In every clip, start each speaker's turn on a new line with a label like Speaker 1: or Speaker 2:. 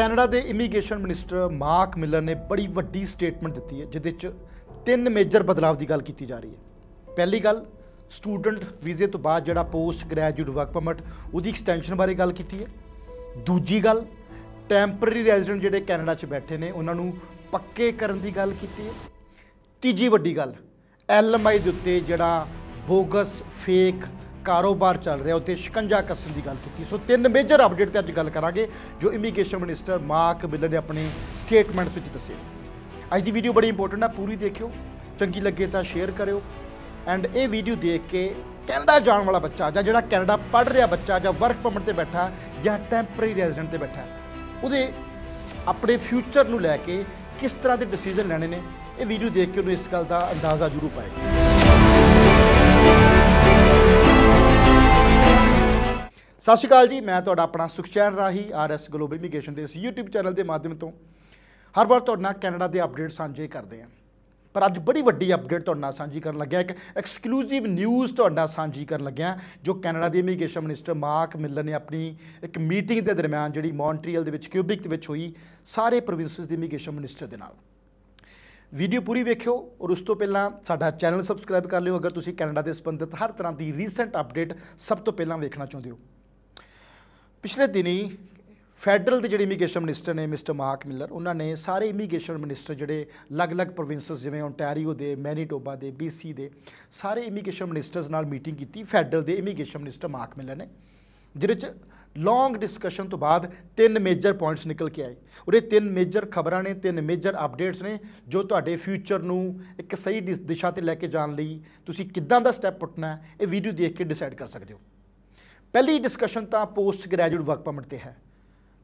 Speaker 1: Canada ਦੇ immigration minister Marc Miller ਨੇ ਬੜੀ ਵੱਡੀ ਸਟੇਟਮੈਂਟ ਦਿੱਤੀ ਹੈ ਜਿਹਦੇ 'ਚ ਤਿੰਨ ਮੇਜਰ ਬਦਲਾਵ ਦੀ ਗੱਲ ਕੀਤੀ ਜਾ ਰਹੀ ਹੈ ਪਹਿਲੀ ਗੱਲ ਸਟੂਡੈਂਟ ਵੀਜ਼ੇ ਤੋਂ ਬਾਅਦ ਜਿਹੜਾ ਪੋਸਟ ਗ੍ਰੈਜੂਏਟ ਵਰਕ ਪਰਮਿਟ ਉਹਦੀ ਐਕਸਟੈਂਸ਼ਨ ਬਾਰੇ ਗੱਲ ਕੀਤੀ ਹੈ ਦੂਜੀ ਗੱਲ ਟੈਂਪਰੇਰੀ ਰੈਜ਼ੀਡੈਂਟ ਜਿਹੜੇ ਕੈਨੇਡਾ 'ਚ ਬੈਠੇ ਨੇ ਉਹਨਾਂ ਨੂੰ ਪੱਕੇ ਕਰਨ ਦੀ ਗੱਲ ਕੀਤੀ ਹੈ ਤੀਜੀ ਵੱਡੀ ਗੱਲ ਐਲਐਮਆਈ ਦੇ ਉੱਤੇ ਜਿਹੜਾ ਬੋਗਸ ਫੇਕ ਕਾਰੋਬਾਰ ਚੱਲ ਰਿਹਾ ਉੱਤੇ ਸ਼ਿਕੰਜਾ ਕਸਣ ਦੀ ਗੱਲ ਕੀਤੀ ਸੋ ਤਿੰਨ ਮੇਜਰ ਅਪਡੇਟ ਤੇ ਅੱਜ ਗੱਲ ਕਰਾਂਗੇ ਜੋ ਇਮੀਗ੍ਰੇਸ਼ਨ ਮਿਨਿਸਟਰ ਮਾਰਕ ਬਿਲਰ ਨੇ ਆਪਣੇ ਸਟੇਟਮੈਂਟ ਵਿੱਚ ਦੱਸੇ ਅੱਜ ਦੀ ਵੀਡੀਓ ਬੜੀ ਇੰਪੋਰਟੈਂਟ ਹੈ ਪੂਰੀ ਦੇਖਿਓ ਚੰਗੀ ਲੱਗੇ ਤਾਂ ਸ਼ੇਅਰ ਕਰਿਓ ਐਂਡ ਇਹ ਵੀਡੀਓ ਦੇਖ ਕੇ ਕੈਨੇਡਾ ਜਾਣ ਵਾਲਾ ਬੱਚਾ ਜਾਂ ਜਿਹੜਾ ਕੈਨੇਡਾ ਪੜ੍ਹ ਰਿਹਾ ਬੱਚਾ ਜਾਂ ਵਰਕ ਪਰਮਿਟ ਤੇ ਬੈਠਾ ਜਾਂ ਟੈਂਪਰੇਰੀ ਰੈਜ਼ੀਡੈਂਟ ਤੇ ਬੈਠਾ ਉਹਦੇ ਆਪਣੇ ਫਿਊਚਰ ਨੂੰ ਲੈ ਕੇ ਕਿਸ ਤਰ੍ਹਾਂ ਦੇ ਡਿਸੀਜਨ ਲੈਣੇ ਨੇ ਇਹ ਵੀਡੀਓ ਦੇਖ ਕੇ ਉਹਨੂੰ ਇਸ ਗੱਲ ਦਾ ਅੰਦਾਜ਼ਾ ਜ਼ਰੂਰ ਪਾਏਗਾ ਸਤਿ ਸ਼੍ਰੀ ਅਕਾਲ ਜੀ ਮੈਂ ਤੁਹਾਡਾ ਆਪਣਾ ਸੁਖਚੈਨ ਰਾਹੀ ਆਰਐਸ ਗਲੋਬਲ ਇਮੀਗ੍ਰੇਸ਼ਨ ਦੇ ਇਸ YouTube ਚੈਨਲ ਦੇ ਮਾਧਿਅਮ ਤੋਂ ਹਰ ਵਾਰ ਤੁਹਾਡੇ ਨਾਲ ਕੈਨੇਡਾ ਦੇ ਅਪਡੇਟ ਸਾਂਝੇ ਕਰਦੇ ਆਂ ਪਰ ਅੱਜ ਬੜੀ ਵੱਡੀ ਅਪਡੇਟ ਤੁਹਾਡੇ ਨਾਲ ਸਾਂਝੀ ਕਰਨ ਲੱਗਿਆ ਇੱਕ ਐਕਸਕਲੂਸਿਵ ਨਿਊਜ਼ ਤੁਹਾਡੇ ਨਾਲ ਸਾਂਝੀ ਕਰਨ ਲੱਗਿਆ ਜੋ ਕੈਨੇਡਾ ਦੇ ਇਮੀਗ੍ਰੇਸ਼ਨ ਮਿਨਿਸਟਰ ਮਾਰਕ ਮਿਲਨ ਨੇ ਆਪਣੀ ਇੱਕ ਮੀਟਿੰਗ ਦੇ ਦਰਮਿਆਨ ਜਿਹੜੀ ਮੌਂਟਰੀਅਲ ਦੇ ਵਿੱਚ ਕਿਊਬਿਕ ਦੇ ਵਿੱਚ ਹੋਈ ਸਾਰੇ ਪ੍ਰੋਵਿੰਸਸ ਦੇ ਇਮੀਗ੍ਰੇਸ਼ਨ ਮਿਨਿਸਟਰ ਦੇ ਨਾਲ ਵੀਡੀਓ ਪੂਰੀ ਵੇਖਿਓ ਔਰ ਉਸ ਤੋਂ ਪਹਿਲਾਂ ਸਾਡਾ ਚੈਨਲ ਸਬਸਕ੍ਰਾਈਬ ਕਰ ਲਿਓ ਅਗਰ ਤੁਸੀਂ ਕੈਨੇਡਾ ਦੇ ਸੰਬੰਧਿਤ ਹਰ ਤਰ੍ਹਾਂ ਦੀ ਰੀਸੈਂਟ ਅਪਡੇਟ ਸਭ ਤੋਂ ਪਹਿਲਾਂ ਵੇਖਣਾ ਚਾਹੁੰਦੇ ਹੋ ਪਿਛਲੇ ਦਿਨੀ ਫੈਡਰਲ ਦੇ ਜਿਹੜੇ ਇਮੀਗ੍ਰੇਸ਼ਨ ਮਿਨਿਸਟਰ ਨੇ ਮਿਸਟਰ ਮਾਰਕ ਮਿਲਰ ਉਹਨਾਂ ਨੇ ਸਾਰੇ ਇਮੀਗ੍ਰੇਸ਼ਨ ਮਿਨਿਸਟਰ ਜਿਹੜੇ ਅਲੱਗ-ਅਲੱਗ ਪ੍ਰੋਵਿੰਸਸ ਜਿਵੇਂ ਓਨਟਾਰੀਓ ਦੇ ਮੈਨੀਟੋਬਾ ਦੇ BC ਦੇ ਸਾਰੇ ਇਮੀਗ੍ਰੇਸ਼ਨ ਮਿਨਿਸਟਰਸ ਨਾਲ ਮੀਟਿੰਗ ਕੀਤੀ ਫੈਡਰਲ ਦੇ ਇਮੀਗ੍ਰੇਸ਼ਨ ਮਿਨਿਸਟਰ ਮਾਰਕ ਮਿਲਰ ਨੇ ਜਿਹਦੇ 'ਚ ਲੌਂਗ ਡਿਸਕਸ਼ਨ ਤੋਂ ਬਾਅਦ ਤਿੰਨ ਮੇਜਰ ਪੁਆਇੰਟਸ ਨਿਕਲ ਕੇ ਆਏ ਉਹਦੇ ਤਿੰਨ ਮੇਜਰ ਖਬਰਾਂ ਨੇ ਤਿੰਨ ਮੇਜਰ ਅਪਡੇਟਸ ਨੇ ਜੋ ਤੁਹਾਡੇ ਫਿਊਚਰ ਨੂੰ ਇੱਕ ਸਹੀ ਦਿਸ਼ਾ ਤੇ ਲੈ ਕੇ ਜਾਣ ਲਈ ਤੁਸੀਂ ਕਿੱਦਾਂ ਦਾ ਸਟੈਪ ਪੁੱਟਣਾ ਇਹ ਵੀਡੀਓ ਦੇਖ ਕੇ ਡਿਸਾਈਡ ਕਰ ਸਕਦੇ ਹੋ ਪਹਿਲੀ ਡਿਸਕਸ਼ਨ ਤਾਂ ਪੋਸਟ ਗ੍ਰੈਜੂਏਟ ਵਰਕ ਪਰਮਿਟ ਤੇ ਹੈ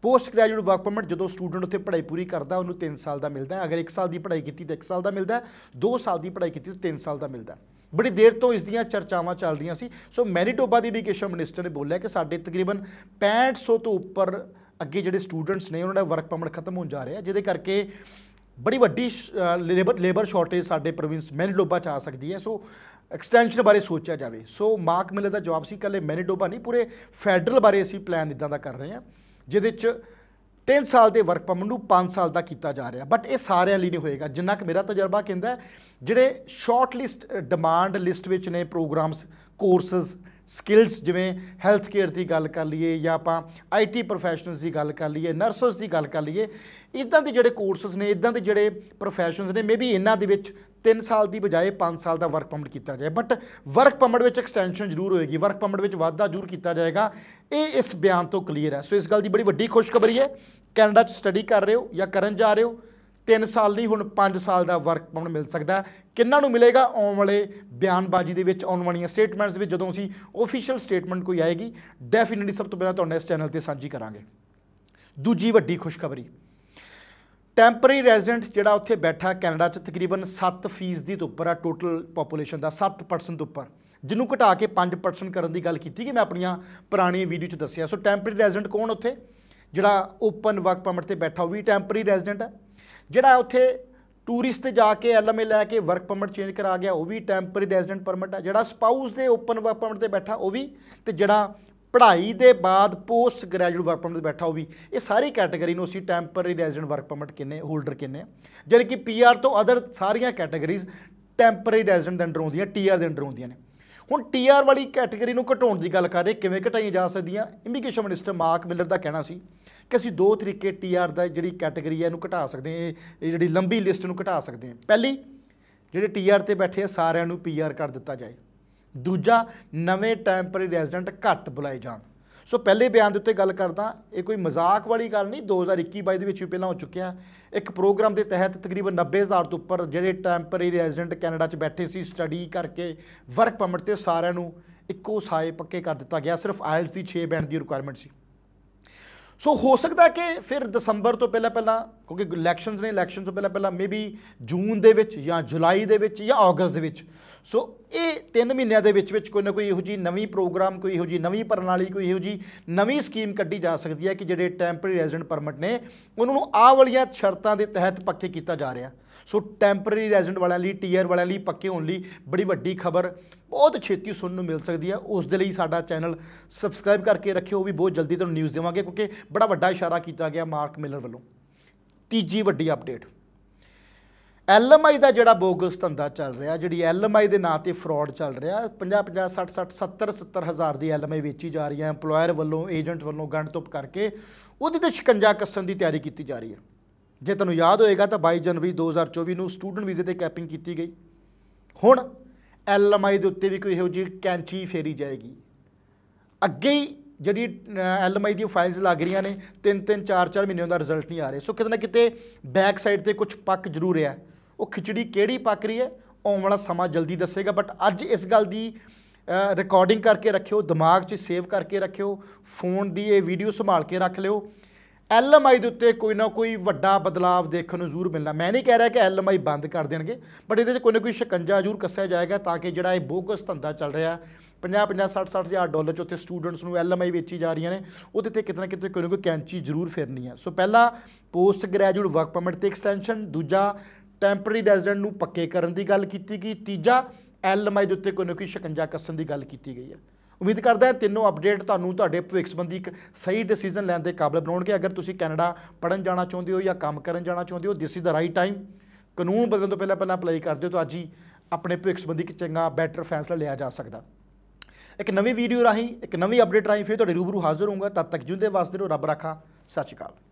Speaker 1: ਪੋਸਟ ਗ੍ਰੈਜੂਏਟ ਵਰਕ ਪਰਮਿਟ ਜਦੋਂ ਸਟੂਡੈਂਟ ਉੱਥੇ ਪੜ੍ਹਾਈ ਪੂਰੀ ਕਰਦਾ ਉਹਨੂੰ 3 ਸਾਲ ਦਾ ਮਿਲਦਾ ਅਗਰ 1 ਸਾਲ ਦੀ ਪੜ੍ਹਾਈ ਕੀਤੀ ਤਾਂ 1 ਸਾਲ ਦਾ ਮਿਲਦਾ 2 ਸਾਲ ਦੀ ਪੜ੍ਹਾਈ ਕੀਤੀ ਤਾਂ 3 ਸਾਲ ਦਾ ਮਿਲਦਾ ਬੜੀ ਦੇਰ ਤੋਂ ਇਸ ਦੀਆਂ ਚਰਚਾਵਾਂ ਚੱਲ ਰਹੀਆਂ ਸੀ ਸੋ ਮੈਨੀਟੋਬਾ ਦੀ ਐਜੂਕੇਸ਼ਨ ਮਿਨਿਸਟਰ ਨੇ ਬੋਲਿਆ ਕਿ ਸਾਡੇ ਤਕਰੀਬਨ 6500 ਤੋਂ ਉੱਪਰ ਅੱਗੇ ਜਿਹੜੇ ਸਟੂਡੈਂਟਸ ਨੇ ਉਹਨਾਂ ਦਾ ਵਰਕ ਪਰਮਿਟ ਖਤਮ ਹੋਣ ਜਾ ਰਿਹਾ ਜਿਹਦੇ ਕਰਕੇ ਬੜੀ ਵੱਡੀ ਲੇਬਰ ਲੇਬਰ ਸ਼ਾਰਟੇਜ ਸਾਡੇ ਪ੍ਰੋਵਿੰਸ ਮੈਨੀਟੋਬਾ ਚ ਆ ਸਕਦੀ ਹੈ ਸੋ ਐਕਸਟੈਂਸ਼ਨ ਬਾਰੇ ਸੋਚਿਆ ਜਾਵੇ ਸੋ ਮਾਰਕ ਮਿਲਰ ਦਾ ਜਵਾਬ ਸੀ ਕੱਲੇ ਮੈਨੀਟੋਬਾ ਨਹੀਂ ਪੂਰੇ ਫੈਡਰਲ ਬਾਰੇ ਅਸੀਂ ਪਲਾਨ ਇਦਾਂ ਦਾ ਕਰ ਰਹੇ ਹਾਂ ਜਿਹਦੇ ਵਿੱਚ 3 ਸਾਲ ਦੇ ਵਰਕ ਪਰਮਿਟ ਨੂੰ 5 ਸਾਲ ਦਾ ਕੀਤਾ ਜਾ ਰਿਹਾ ਬਟ ਇਹ ਸਾਰਿਆਂ ਲਈ ਨਹੀਂ ਹੋਏਗਾ ਜਿੰਨਾ ਕਿ ਮੇਰਾ ਤਜਰਬਾ ਕਹਿੰਦਾ ਜਿਹੜੇ ਸ਼ਾਰਟ ਲਿਸਟ ਡਿਮਾਂਡ ਲਿਸਟ ਵਿੱਚ ਨੇ ਪ੍ਰੋਗਰਾਮਸ ਕੋਰਸਸ ਸਕਿਲਸ ਜਿਵੇਂ ਹੈਲਥ ਕੇਅਰ ਦੀ ਗੱਲ ਕਰ ਲਈਏ ਜਾਂ ਆਪਾਂ ਆਈਟੀ ਪ੍ਰੋਫੈਸ਼ਨਲਸ ਦੀ ਗੱਲ ਕਰ ਲਈਏ ਨਰਸਸ ਦੀ ਗੱਲ ਕਰ ਲਈਏ ਇਦਾਂ ਦੇ ਜਿਹੜੇ ਕੋਰਸਸ ਨੇ ਇਦਾਂ ਦੇ ਜਿਹੜੇ ਪ੍ਰੋਫੈਸ਼ਨਸ ਨੇ ਮੇਬੀ ਇਹਨਾਂ ਦੇ ਵਿੱਚ 3 ਸਾਲ ਦੀ ਬਜਾਏ 5 ਸਾਲ ਦਾ ਵਰਕ ਪਰਮਿਟ ਕੀਤਾ ਜਾਏ ਬਟ ਵਰਕ ਪਰਮਿਟ ਵਿੱਚ ਐਕਸਟੈਂਸ਼ਨ ਜ਼ਰੂਰ ਹੋਏਗੀ ਵਰਕ ਪਰਮਿਟ ਵਿੱਚ ਵਾਧਾ ਜ਼ਰੂਰ ਕੀਤਾ ਜਾਏਗਾ ਇਹ ਇਸ ਬਿਆਨ ਤੋਂ ਕਲੀਅਰ ਹੈ ਸੋ ਇਸ ਗੱਲ ਦੀ ਬੜੀ ਵੱਡੀ ਖੁਸ਼ਖਬਰੀ ਹੈ ਕੈਨੇਡਾ 'ਚ ਸਟੱਡੀ ਕਰ ਰਹੇ ਹੋ ਜਾਂ ਕਰਨ ਜਾ ਰਹੇ ਹੋ 3 ਸਾਲ ਨਹੀਂ ਹੁਣ 5 ਸਾਲ ਦਾ ਵਰਕ ਪਰਮਿਟ ਮਿਲ ਸਕਦਾ ਕਿੰਨਾਂ ਨੂੰ ਮਿਲੇਗਾ ਆਉਣ ਵਾਲੇ ਬਿਆਨਬਾਜ਼ੀ ਦੇ ਵਿੱਚ ਆਉਣ ਵਾਲੀਆਂ ਸਟੇਟਮੈਂਟਸ ਵਿੱਚ ਜਦੋਂ ਅਸੀਂ ਅਫੀਸ਼ੀਅਲ ਸਟੇਟਮੈਂਟ ਕੋਈ ਆਏਗੀ ਡੈਫੀਨਿਟਲੀ ਸਭ ਤੋਂ ਪਹਿਲਾਂ ਤੁਹਾਡੇ ਇਸ ਚੈਨਲ ਤੇ ਸਾਂਝੀ ਕਰਾਂਗੇ ਦੂਜੀ ਵੱਡੀ ਖੁਸ਼ਖਬਰੀ ਟੈਂਪਰੇਰੀ ਰੈਜ਼ੀਡੈਂਟ ਜਿਹੜਾ ਉੱਥੇ ਬੈਠਾ ਕੈਨੇਡਾ 'ਚ ਤਕਰੀਬਨ 7% ਦੀ ਤੋਂ ਉੱਪਰ ਆ ਟੋਟਲ ਪੋਪੂਲੇਸ਼ਨ ਦਾ 7% ਤੋਂ ਉੱਪਰ ਜਿਹਨੂੰ ਘਟਾ ਕੇ 5% ਕਰਨ ਦੀ ਗੱਲ ਕੀਤੀ ਕਿ ਮੈਂ ਆਪਣੀਆਂ ਪੁਰਾਣੀਆਂ ਵੀਡੀਓ 'ਚ ਦੱਸਿਆ ਸੋ ਟੈਂਪਰੇਰੀ ਰੈਜ਼ੀਡੈਂਟ ਕੌਣ ਉੱਥੇ ਜਿਹੜਾ ਓਪਨ ਵਰਕ ਪਰਮਿਟ ਤੇ ਬੈਠਾ ਉਹ ਵੀ ਟੈਂਪਰੇਰੀ ਰੈਜ਼ੀਡੈਂਟ ਹੈ ਜਿਹੜਾ ਉੱਥੇ ਟੂਰਿਸਟ ਤੇ ਜਾ ਕੇ ਐਲਐਮਏ ਲੈ ਕੇ ਵਰਕ ਪਰਮਿਟ ਚੇਂਜ ਕਰਾ ਗਿਆ ਉਹ ਵੀ ਟੈਂਪਰੇਰੀ ਰੈਜ਼ੀਡੈਂਟ ਪਰਮਿਟ ਹੈ ਜਿਹੜਾ ਸਪਾਊਸ ਦੇ ਓਪਨ ਵਰਕ ਪਰਮਿਟ ਤੇ ਬੈਠਾ ਉਹ ਵੀ ਤੇ ਜਿਹੜਾ ਪੜ੍ਹਾਈ ਦੇ ਬਾਅਦ ਪੋਸਟ ਗ੍ਰੈਜੂਏਟ ਵਰਕ ਪਰਮਿਟ ਬੈਠਾ ਬੈਠਾ ਵੀ ਇਹ ਸਾਰੀ ਕੈਟਾਗਰੀ ਨੂੰ ਅਸੀਂ ਟੈਂਪਰੇਰੀ ਰੈਜ਼ੀਡੈਂਟ ਵਰਕ ਪਰਮਿਟ ਕਿੰਨੇ ਹੋਲਡਰ ਕਿੰਨੇ ਜਿਹੜੀ ਕਿ ਪੀਆਰ ਤੋਂ ਅਦਰ ਸਾਰੀਆਂ ਕੈਟਾਗਰੀਜ਼ ਟੈਂਪਰੇਰੀ ਰੈਜ਼ੀਡੈਂਟ ਦੇ ਅੰਡਰ ਹੁੰਦੀਆਂ ਟੀਆਰ ਦੇ ਅੰਡਰ ਹੁੰਦੀਆਂ ਨੇ ਹੁਣ ਟੀਆਰ ਵਾਲੀ ਕੈਟਾਗਰੀ ਨੂੰ ਘਟਾਉਣ ਦੀ ਗੱਲ ਕਰ ਰਹੇ ਕਿਵੇਂ ਘਟਾਈ ਜਾ ਸਕਦੀਆਂ ਇਮੀਗ੍ਰੇਸ਼ਨ ਮਿਨਿਸਟਰ ਮਾਰਕ ਮਿਲਰ ਦਾ ਕਹਿਣਾ ਸੀ ਕਿ ਅਸੀਂ ਦੋ ਤਰੀਕੇ ਟੀਆਰ ਦਾ ਜਿਹੜੀ ਕੈਟਾਗਰੀ ਹੈ ਇਹਨੂੰ ਘਟਾ ਸਕਦੇ ਹਾਂ ਇਹ ਜਿਹੜੀ ਲੰਬੀ ਲਿਸਟ ਨੂੰ ਘਟਾ ਸਕਦੇ ਹਾਂ ਪਹਿਲੀ ਜਿਹੜੇ ਟੀਆਰ ਤੇ ਬੈਠੇ ਆ ਸਾਰਿਆਂ ਨੂੰ ਪੀਆਰ ਕਰ ਦਿੱਤਾ ਜਾਏ ਦੂਜਾ ਨਵੇਂ ਟੈਂਪਰੇਰੀ ਰੈਜ਼ੀਡੈਂਟ ਘੱਟ ਬੁਲਾਏ ਜਾਣ ਸੋ ਪਹਿਲੇ ਬਿਆਨ ਦੇ ਉੱਤੇ ਗੱਲ ਕਰਦਾ ਇਹ ਕੋਈ ਮਜ਼ਾਕ ਵਾਲੀ ਗੱਲ ਨਹੀਂ 2021-22 ਦੇ ਵਿੱਚ ਵੀ ਪਹਿਲਾਂ ਹੋ ਚੁੱਕਿਆ ਇੱਕ ਪ੍ਰੋਗਰਾਮ ਦੇ ਤਹਿਤ ਤਕਰੀਬਨ 90000 ਤੋਂ ਉੱਪਰ ਜਿਹੜੇ ਟੈਂਪਰੇਰੀ ਰੈਜ਼ੀਡੈਂਟ ਕੈਨੇਡਾ 'ਚ ਬੈਠੇ ਸੀ ਸਟੱਡੀ ਕਰਕੇ ਵਰਕ ਪਰਮਿਟ ਤੇ ਸਾਰਿਆਂ ਨੂੰ ਇੱਕੋ ਸਾਏ ਪੱਕੇ ਕਰ ਦਿੱਤਾ ਗਿਆ ਸਿਰਫ ਆਇਲਸ ਦੀ 6 ਬੈਂਡ ਦੀ ਰਿਕੁਆਇਰਮੈਂਟ ਸੀ ਸੋ ਹੋ ਸਕਦਾ ਕਿ ਫਿਰ ਦਸੰਬਰ ਤੋਂ ਪਹਿਲਾਂ ਪਹਿਲਾਂ ਕਿਉਂਕਿ ਇਲੈਕਸ਼ਨਸ ਨੇ ਇਲੈਕਸ਼ਨ ਤੋਂ ਪਹਿਲਾਂ ਪਹਿਲਾਂ ਮੇਬੀ ਜੂਨ ਦੇ ਵਿੱਚ ਜਾਂ ਜੁਲਾਈ ਦੇ ਵਿੱਚ ਜਾਂ ਅਗਸਤ ਦੇ ਵਿੱਚ ਸੋ ਇਹ 3 ਮਹੀਨਿਆਂ ਦੇ ਵਿੱਚ ਵਿੱਚ ਕੋਈ ਨਾ ਕੋਈ ਇਹੋ ਜੀ ਨਵੀਂ ਪ੍ਰੋਗਰਾਮ ਕੋਈ ਇਹੋ ਜੀ ਨਵੀਂ ਪ੍ਰਣਾਲੀ ਕੋਈ ਇਹੋ ਜੀ ਨਵੀਂ ਸਕੀਮ ਕੱਢੀ ਜਾ ਸਕਦੀ ਹੈ ਕਿ ਜਿਹੜੇ ਟੈਂਪਰੇਰੀ ਰੈਜ਼ੀਡੈਂਟ ਪਰਮਿਟ ਨੇ ਉਹਨਾਂ ਨੂੰ ਆ ਵਾਲੀਆਂ ਸ਼ਰਤਾਂ ਦੇ ਤਹਿਤ ਪੱਕੇ ਕੀਤਾ ਜਾ ਰਿਹਾ ਸੋ ਟੈਂਪਰੇਰੀ ਰੈਜ਼ੀਡੈਂਟ ਵਾਲਿਆਂ ਲਈ ਟੀਆਰ ਵਾਲਿਆਂ ਲਈ ਪੱਕੇ ਹੋਣ ਲਈ ਬੜੀ ਵੱਡੀ ਖਬਰ ਬਹੁਤ ਛੇਤੀ ਸੁਣਨ ਨੂੰ ਮਿਲ ਸਕਦੀ ਹੈ ਉਸ ਦੇ ਲਈ ਸਾਡਾ ਚੈਨਲ ਸਬਸਕ੍ਰਾਈਬ ਕਰਕੇ ਰੱਖਿਓ ਵੀ ਬਹੁਤ ਜਲਦੀ ਤੁਹਾਨੂੰ ਨਿਊਜ਼ ਦੇਵਾਂਗੇ ਕਿਉਂਕਿ ਬੜਾ ਵੱਡਾ ਇਸ਼ਾਰਾ ਕੀਤਾ ਗਿਆ ਮਾਰਕ ਮਿਲਰ ਵੱਲੋਂ ਤੀਜੀ ਵੱਡੀ ਅਪਡੇਟ ਐਲਐਮਆਈ ਦਾ ਜਿਹੜਾ ਬੋਗਸ ਧੰਦਾ ਚੱਲ ਰਿਹਾ ਜਿਹੜੀ ਐਲਐਮਆਈ ਦੇ ਨਾਂ ਤੇ ਫਰਾਡ ਚੱਲ ਰਿਹਾ 50 50 60 60 70 70 ਹਜ਼ਾਰ ਦੀ ਐਲਐਮਆਈ ਵੇਚੀ ਜਾ ਰਹੀ ਹੈ ਏਮਪਲੋਇਰ ਵੱਲੋਂ ਏਜੰਟ ਵੱਲੋਂ ਗੰਢ ਕਰਕੇ ਉਹਦੇ ਤੇ ਸ਼ਿਕੰਜਾ ਕੱਸਣ ਦੀ ਤਿਆਰੀ ਕੀਤੀ ਜਾ ਰਹੀ ਹੈ ਜੇ ਤੁਹਾਨੂੰ ਯਾਦ ਹੋਏਗਾ ਤਾਂ 22 ਜਨਵਰੀ 2024 ਨੂੰ ਸਟੂਡੈਂਟ ਵੀਜ਼ੇ ਤੇ ਕੈਪਿੰਗ ਕੀਤੀ ਗਈ ਹੁਣ ਐਲਐਮਆਈ ਦੇ ਉੱਤੇ ਵੀ ਕੋਈ ਇਹੋ ਜਿਹੀ ਕੈਂਚੀ ਫੇਰੀ ਜਾਏਗੀ ਅੱਗੇ ਹੀ ਜਿਹੜੀ ਐਲਐਮਆਈ ਦੀ ਫਾਈਲਸ ਲੱਗ ਰਹੀਆਂ ਨੇ ਤਿੰਨ ਤਿੰਨ ਚਾਰ ਚਾਰ ਮਹੀਨੇ ਦਾ ਰਿਜ਼ਲਟ ਨਹੀਂ ਆ ਰਿਹਾ ਸੋ ਕਿਤੇ ਨਾ ਕਿਤੇ ਬੈਕ ਸਾਈਡ ਤੇ ਕੁਝ ਪੱਕ ਜ਼ਰੂਰ ਹੈ ਉਹ ਖਿਚੜੀ ਕਿਹੜੀ ਪੱਕ ਰਹੀ ਹੈ ਆਉਣ ਵਾਲਾ ਸਮਾਂ ਜਲਦੀ ਦੱਸੇਗਾ ਬਟ ਅੱਜ ਇਸ ਗੱਲ ਦੀ ਰਿਕਾਰਡਿੰਗ ਕਰਕੇ ਰੱਖਿਓ ਦਿਮਾਗ 'ਚ ਸੇਵ ਕਰਕੇ ਰੱਖਿਓ ਫੋਨ ਦੀ ਇਹ ਵੀਡੀਓ ਸੰਭਾਲ ਕੇ ਰੱਖ ਲਿਓ ਐਲਐਮਆਈ ਦੇ ਉੱਤੇ ਕੋਈ ਨਾ ਕੋਈ ਵੱਡਾ ਬਦਲਾਅ ਦੇਖਣ ਨੂੰ ਜ਼ਰੂਰ ਮਿਲਣਾ ਮੈਂ ਨਹੀਂ ਕਹਿ ਰਿਹਾ ਕਿ ਐਲਐਮਆਈ ਬੰਦ ਕਰ ਦੇਣਗੇ ਬਟ ਇਹਦੇ 'ਚ ਕੋਈ ਨਾ ਕੋਈ ਸ਼ਿਕੰਜਾ ਜ਼ਰੂਰ ਕੱਸਿਆ ਜਾਏਗਾ ਤਾਂ ਕਿ ਜਿਹੜਾ ਇਹ ਬੋਗਸ ਧੰਦਾ ਚੱਲ ਰਿਹਾ 50 50 60 60 ਹਜ਼ਾਰ ਡਾਲਰ ਚ ਉੱਥੇ ਸਟੂਡੈਂਟਸ ਨੂੰ ਐਲਐਮਆਈ ਵੇਚੀ ਜਾ ਰਹੀਆਂ ਨੇ ਉਹਦੇ ਤੇ ਕਿਤੇ ਨਾ ਕਿਤੇ ਕੋਈ ਨਾ ਕੋਈ ਕੈਂਚੀ ਜ਼ਰੂਰ ਫੇਰਨੀ ਹੈ ਸੋ ਪਹਿਲਾ ਪੋਸਟ ਗ੍ਰੈਜੂਏਟ ਵਰਕ ਪਰਮਿਟ ਤੇ ਐਕਸਟੈਂਸ਼ਨ ਦੂਜਾ ਟੈਂਪਰੇਰੀ ਰੈਜ਼ੀਡੈਂਟ ਨੂੰ ਪੱਕੇ ਕਰਨ ਦੀ ਗੱਲ ਕੀਤੀ ਗਈ ਤੀਜਾ ਐਲਐਮਆਈ ਦੇ ਉੱਤੇ ਕੋਈ ਨਾ ਕੋਈ ਸ਼ਿਕੰਜਾ ਕੱਸਣ ਦੀ ਗੱਲ ਕੀਤੀ ਗਈ ਹੈ ਉਮੀਦ ਕਰਦਾ ਹਾਂ ਤਿੰਨੋਂ ਅਪਡੇਟ ਤੁਹਾਨੂੰ ਤੁਹਾਡੇ ਭਵਿੱਖ ਸੰਬੰਧੀ ਇੱਕ ਸਹੀ ਡਿਸੀਜਨ ਲੈਣ ਦੇ ਕਾਬਿਲ ਬਣਾਉਣਗੇ ਅਗਰ ਤੁਸੀਂ ਕੈਨੇਡਾ ਪੜਨ ਜਾਣਾ ਚਾਹੁੰਦੇ ਹੋ ਜਾਂ ਕੰਮ ਕਰਨ ਜਾਣਾ ਚਾਹੁੰਦੇ ਹੋ this is the right time ਕਾਨੂੰਨ ਬਦਲਣ ਤੋਂ ਪਹਿਲਾਂ ਪਹਿਲਾਂ ਅਪਲਾਈ ਕਰਦੇ ਹੋ ਤਾਂ ਅੱਜ ਹੀ ਆਪਣੇ ਭਵਿੱਖ ਸੰਬੰਧੀ ਇੱਕ ਚੰਗਾ ਬੈਟਰ ਫੈਸਲਾ ਲਿਆ ਜਾ ਸਕਦਾ ਇੱਕ ਨਵੀਂ ਵੀਡੀਓ ਰਾਹੀਂ ਇੱਕ ਨਵੀਂ ਅਪਡੇਟ ਰਾਹੀਂ ਫਿਰ ਤੁਹਾਡੇ ਰੂਬਰੂ ਹਾਜ਼ਰ ਹੋਊਗਾ ਤਦ ਤੱਕ ਜਿੰਦੇ ਵਾਸਤੇ ਰੱਬ ਰੱਖਾ ਸਤਿ ਸ਼੍ਰੀ ਅਕਾਲ